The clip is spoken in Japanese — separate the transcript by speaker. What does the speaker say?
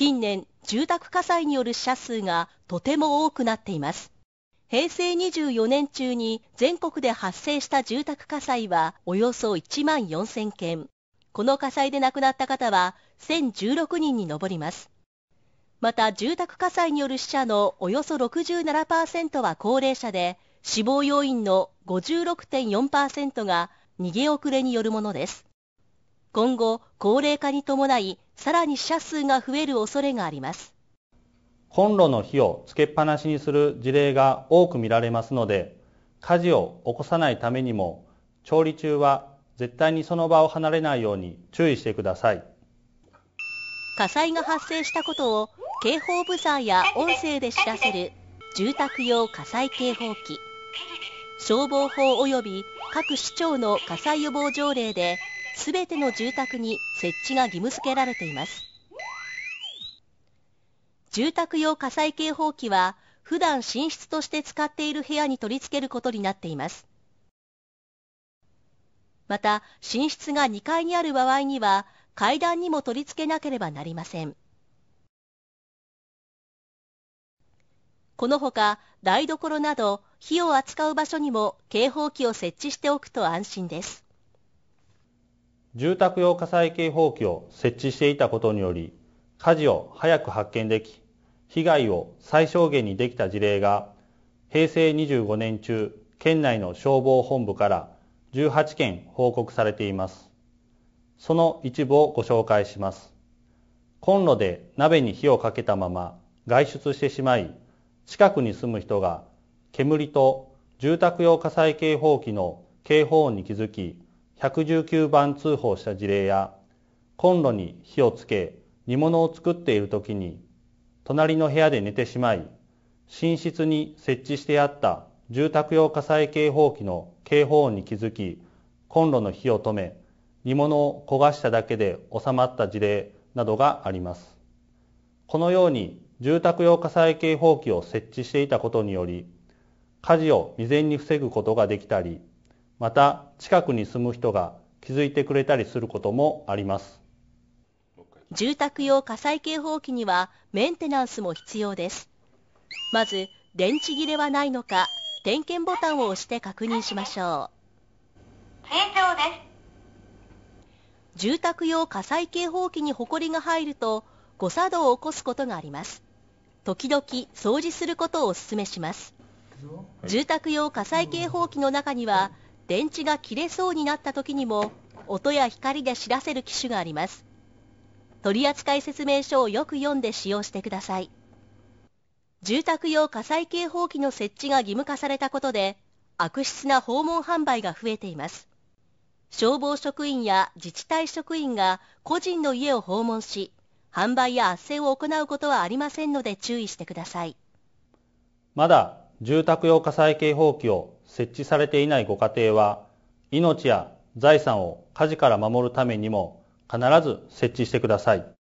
Speaker 1: 近年、住宅火災による死者数がとても多くなっています。平成24年中に全国で発生した住宅火災はおよそ1万4000件。この火災で亡くなった方は1016人に上ります。また、住宅火災による死者のおよそ67%は高齢者で、死亡要因の56.4%が逃げ遅れによるものです。今後、高齢化に伴い、さらに死者数が増える恐れがあります。
Speaker 2: コンロの火をつけっぱなしにする事例が多く見られますので、火事を起こさないためにも、調理中は絶対にその場を離れないように注意してください。
Speaker 1: 火災が発生したことを警報ブザーや音声で知らせる住宅用火災警報器消防法及び各市町の火災予防条例ですべての住宅に設置が義務付けられています。住宅用火災警報器は、普段寝室として使っている部屋に取り付けることになっています。また、寝室が2階にある場合には、階段にも取り付けなければなりません。このほか、台所など、火を扱う場所にも警報器を設置しておくと安心です。
Speaker 2: 住宅用火災警報器を設置していたことにより火事を早く発見でき被害を最小限にできた事例が平成25年中県内の消防本部から18件報告されていますその一部をご紹介しますコンロで鍋に火をかけたまま外出してしまい近くに住む人が煙と住宅用火災警報器の警報音に気づき119番通報した事例やコンロに火をつけ煮物を作っている時に隣の部屋で寝てしまい寝室に設置してあった住宅用火災警報器の警報音に気づきコンロの火を止め煮物を焦がしただけで収まった事例などがあります。このように住宅用火災警報器を設置していたことにより火事を未然に防ぐことができたりまた近くに住む人が気づいてくれたりすることもあります
Speaker 1: 住宅用火災警報器にはメンテナンスも必要ですまず電池切れはないのか点検ボタンを押して確認しましょう正常です住宅用火災警報器にホコリが入ると誤作動を起こすことがあります時々掃除することをお勧めします住宅用火災警報器の中には電池が切れそうになった時にも音や光で知らせる機種があります取扱説明書をよく読んで使用してください住宅用火災警報器の設置が義務化されたことで悪質な訪問販売が増えています消防職員や自治体職員が個人の家を訪問し販売や斡旋を行うことはありませんので注意してください
Speaker 2: まだ住宅用火災警報器を設置されていないご家庭は命や財産を火事から守るためにも必ず設置してください。